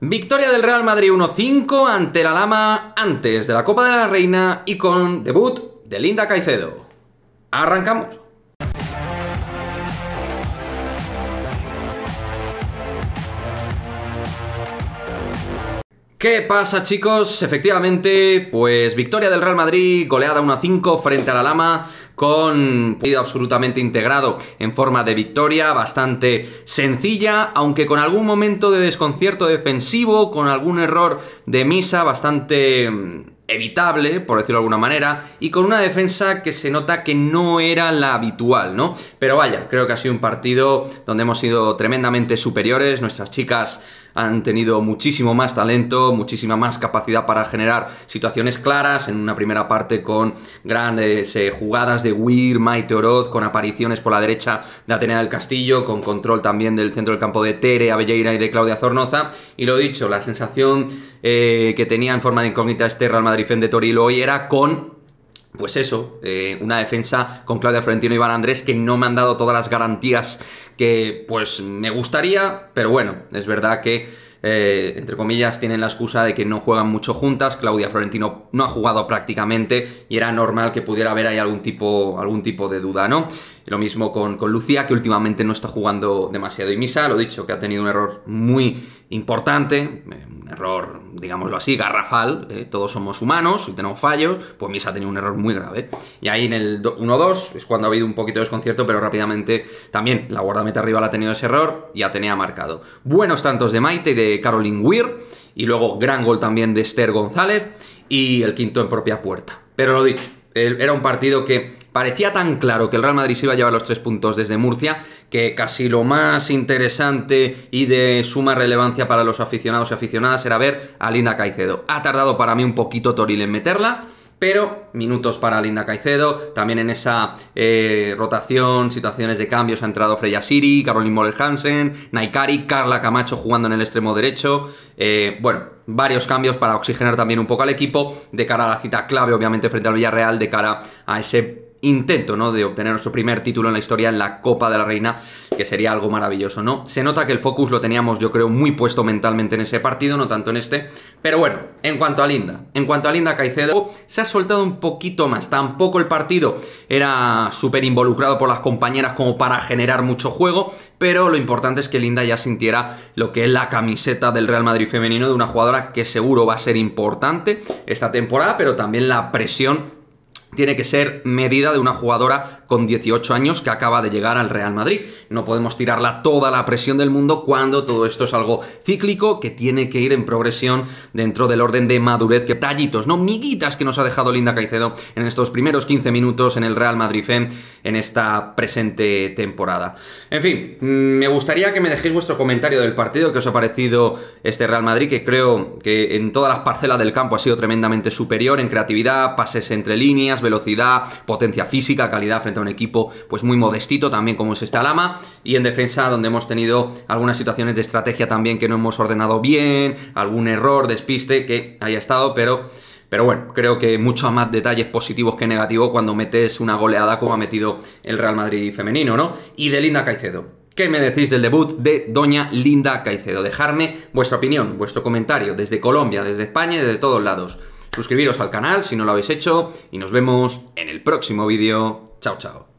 Victoria del Real Madrid 1-5 ante la Lama antes de la Copa de la Reina y con debut de Linda Caicedo. Arrancamos. ¿Qué pasa chicos? Efectivamente, pues victoria del Real Madrid, goleada 1-5 frente a la Lama, con partido absolutamente integrado en forma de victoria, bastante sencilla, aunque con algún momento de desconcierto defensivo, con algún error de misa bastante mm, evitable, por decirlo de alguna manera, y con una defensa que se nota que no era la habitual, ¿no? Pero vaya, creo que ha sido un partido donde hemos sido tremendamente superiores, nuestras chicas han tenido muchísimo más talento, muchísima más capacidad para generar situaciones claras, en una primera parte con grandes eh, jugadas de Weir, Maite Oroz, con apariciones por la derecha de Atenea del Castillo, con control también del centro del campo de Tere, Avelleira y de Claudia Zornoza, y lo dicho, la sensación eh, que tenía en forma de incógnita este Real Madrid de Torilo hoy era con pues eso, eh, una defensa con Claudia Florentino y Iván Andrés que no me han dado todas las garantías que pues me gustaría, pero bueno, es verdad que eh, entre comillas, tienen la excusa de que no juegan mucho juntas, Claudia Florentino no ha jugado prácticamente y era normal que pudiera haber ahí algún tipo, algún tipo de duda, ¿no? lo mismo con, Lucía, que últimamente no está jugando demasiado. Y Misa, lo dicho, que ha tenido un error muy importante, eh, un error, digámoslo así, garrafal, eh, todos somos humanos y tenemos fallos, pues Misa ha tenido un error muy grave. Y ahí en el 1-2 es cuando ha habido un poquito de desconcierto, pero rápidamente también la guardameta arriba la ha tenido ese error y ya tenía marcado. Buenos tantos de Maite y de Caroline Weir. Y luego gran gol también de Esther González. Y el quinto en propia puerta. Pero lo dicho, era un partido que parecía tan claro que el Real Madrid iba a llevar los tres puntos desde Murcia que casi lo más interesante y de suma relevancia para los aficionados y aficionadas era ver a Linda Caicedo. Ha tardado para mí un poquito Toril en meterla pero minutos para Linda Caicedo, también en esa eh, rotación, situaciones de cambios ha entrado Freya Siri, Caroline Moller Hansen, Naikari, Carla Camacho jugando en el extremo derecho, eh, bueno, varios cambios para oxigenar también un poco al equipo de cara a la cita clave, obviamente, frente al Villarreal, de cara a ese intento, ¿no? De obtener nuestro primer título en la historia en la Copa de la Reina, que sería algo maravilloso, ¿no? Se nota que el focus lo teníamos, yo creo, muy puesto mentalmente en ese partido, no tanto en este. Pero bueno, en cuanto a Linda, en cuanto a Linda Caicedo, se ha soltado un poquito más. Tampoco el partido era súper involucrado por las compañeras como para generar mucho juego, pero lo importante es que Linda ya sintiera lo que es la camiseta del Real Madrid femenino de una jugadora que seguro va a ser importante esta temporada, pero también la presión tiene que ser medida de una jugadora con 18 años que acaba de llegar al Real Madrid. No podemos tirarla toda la presión del mundo cuando todo esto es algo cíclico que tiene que ir en progresión dentro del orden de madurez, que tallitos, ¿no? Miguitas que nos ha dejado Linda Caicedo en estos primeros 15 minutos en el Real Madrid FEM en esta presente temporada. En fin, mm, me gustaría que me dejéis vuestro comentario del partido, que os ha parecido este Real Madrid, que creo que en todas las parcelas del campo ha sido tremendamente superior en creatividad, pases entre líneas, velocidad, potencia física, calidad frente a un equipo pues muy modestito también como es esta Lama y en defensa donde hemos tenido algunas situaciones de estrategia también que no hemos ordenado bien, algún error, despiste que haya estado, pero pero bueno, creo que mucho más detalles positivos que negativos cuando metes una goleada como ha metido el Real Madrid femenino, ¿no? Y de Linda Caicedo. ¿Qué me decís del debut de Doña Linda Caicedo? Dejarme vuestra opinión, vuestro comentario, desde Colombia, desde España y desde todos lados suscribiros al canal si no lo habéis hecho y nos vemos en el próximo vídeo. Chao, chao.